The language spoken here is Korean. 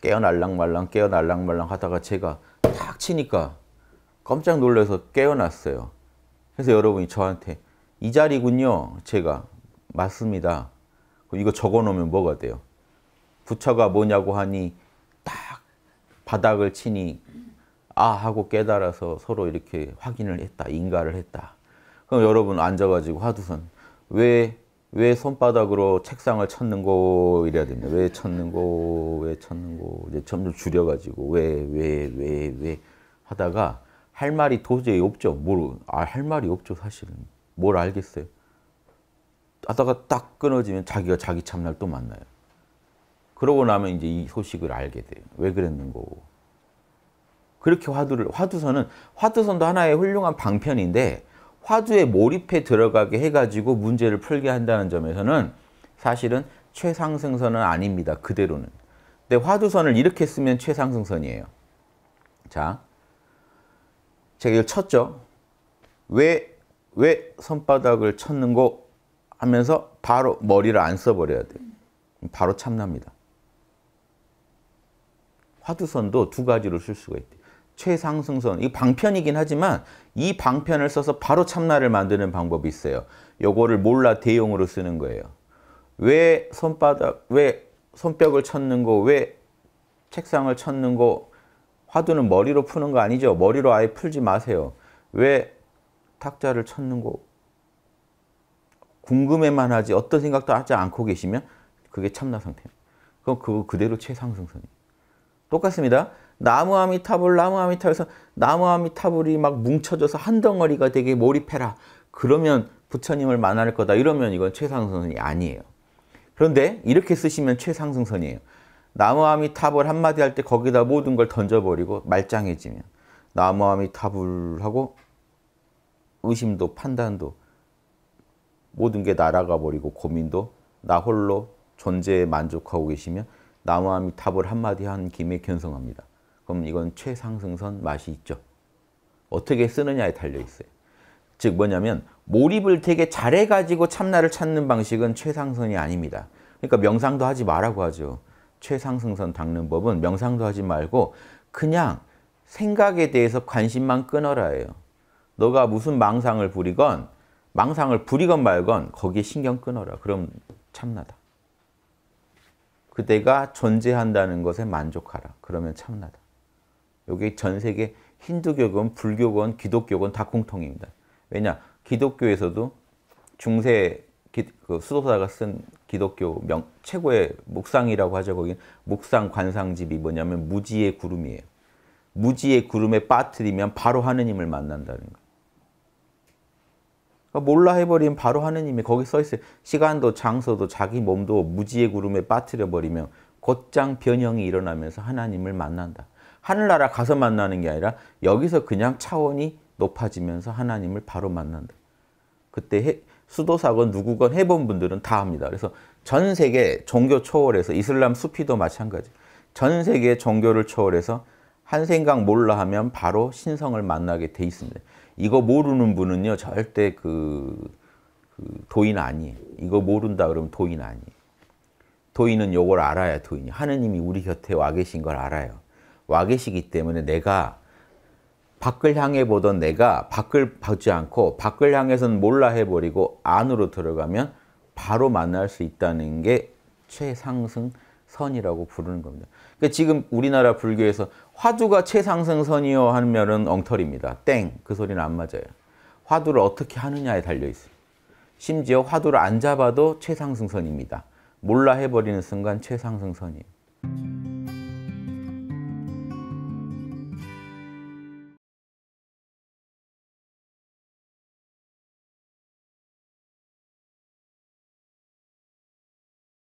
깨어날랑말랑 깨어날랑말랑 하다가 제가 탁 치니까 깜짝 놀라서 깨어났어요. 그래서 여러분이 저한테 이 자리군요. 제가 맞습니다. 이거 적어놓으면 뭐가 돼요? 부처가 뭐냐고 하니 딱 바닥을 치니 아 하고 깨달아서 서로 이렇게 확인을 했다. 인가를 했다. 그럼 여러분 앉아가지고 화두선 왜왜 손바닥으로 책상을 쳤는고 이래야 됩니다. 왜 쳤는고 왜 쳤는고 이제 점점 줄여가지고 왜 왜 왜 왜 하다가 할 말이 도저히 없죠. 뭘할 아, 말이 없죠 사실은 뭘 알겠어요. 하다가 딱 끊어지면 자기가 자기 참날 또 만나요. 그러고 나면 이제 이 소식을 알게 돼요. 왜 그랬는고. 그렇게 화두를 화두선은 화두선도 하나의 훌륭한 방편인데 화두에 몰입해 들어가게 해가지고 문제를 풀게 한다는 점에서는 사실은 최상승선은 아닙니다. 그대로는. 근데 화두선을 이렇게 쓰면 최상승선이에요. 자, 제가 이걸 쳤죠? 왜, 왜 손바닥을 쳤는 거 하면서 바로 머리를 안 써버려야 돼요. 바로 참납니다. 화두선도 두 가지로 쓸 수가 있대요. 최상승선 이 방편이긴 하지만 이 방편을 써서 바로 참나를 만드는 방법이 있어요. 요거를 몰라 대용으로 쓰는 거예요. 왜 손바닥 왜 손뼉을 쳤는 거왜 책상을 쳤는 거 화두는 머리로 푸는 거 아니죠. 머리로 아예 풀지 마세요. 왜 탁자를 쳤는 거 궁금해만 하지 어떤 생각도 하지 않고 계시면 그게 참나 상태예요. 그럼 그 그대로 최상승선이에요. 똑같습니다. 나무아미타불 나무아미타불에서 나무아미타불이 막 뭉쳐져서 한 덩어리가 되게 몰입해라. 그러면 부처님을 만날 거다. 이러면 이건 최상승선이 아니에요. 그런데 이렇게 쓰시면 최상승선이에요. 나무아미타불 한마디 할 때 거기다 모든 걸 던져버리고 말짱해지면 나무아미타불하고 의심도 판단도 모든 게 날아가 버리고 고민도 나 홀로 존재에 만족하고 계시면 나무아미타불 한마디 한 김에 견성합니다. 그럼 이건 최상승선 맛이 있죠. 어떻게 쓰느냐에 달려있어요. 즉 뭐냐면 몰입을 되게 잘해가지고 참나를 찾는 방식은 최상선이 아닙니다. 그러니까 명상도 하지 말라고 하죠. 최상승선 닦는 법은 명상도 하지 말고 그냥 생각에 대해서 관심만 끊어라 예요 너가 무슨 망상을 부리건 망상을 부리건 말건 거기에 신경 끊어라. 그럼 참나다. 그대가 존재한다는 것에 만족하라. 그러면 참나다. 여기 전 세계 힌두교건, 불교건, 기독교건 다 공통입니다. 왜냐? 기독교에서도 중세 기, 그 수도사가 쓴 기독교 명, 최고의 목상이라고 하죠. 거긴 목상 관상집이 뭐냐면 무지의 구름이에요. 무지의 구름에 빠뜨리면 바로 하느님을 만난다는 거. 그러니까 몰라 해버리면 바로 하느님이 거기 써있어요. 시간도 장소도 자기 몸도 무지의 구름에 빠뜨려버리면 곧장 변형이 일어나면서 하나님을 만난다. 하늘나라 가서 만나는 게 아니라 여기서 그냥 차원이 높아지면서 하나님을 바로 만난다. 그때 해, 수도사건 누구건 해본 분들은 다 합니다. 그래서 전 세계 종교 초월해서 이슬람 수피도 마찬가지. 전 세계 종교를 초월해서 한 생각 몰라 하면 바로 신성을 만나게 돼 있습니다. 이거 모르는 분은요 절대 그, 그 도인 아니에요. 이거 모른다 그러면 도인 아니에요. 도인은 요걸 알아야 도인이 하느님이 우리 곁에 와 계신 걸 알아요. 와 계시기 때문에 내가 밖을 향해 보던 내가 밖을 보지 않고 밖을 향해서는 몰라 해버리고 안으로 들어가면 바로 만날 수 있다는 게 최상승선이라고 부르는 겁니다. 그러니까 지금 우리나라 불교에서 화두가 최상승선이요 하면은 엉터리입니다. 땡! 그 소리는 안 맞아요. 화두를 어떻게 하느냐에 달려있어요. 심지어 화두를 안 잡아도 최상승선입니다. 몰라 해버리는 순간 최상승선이에요.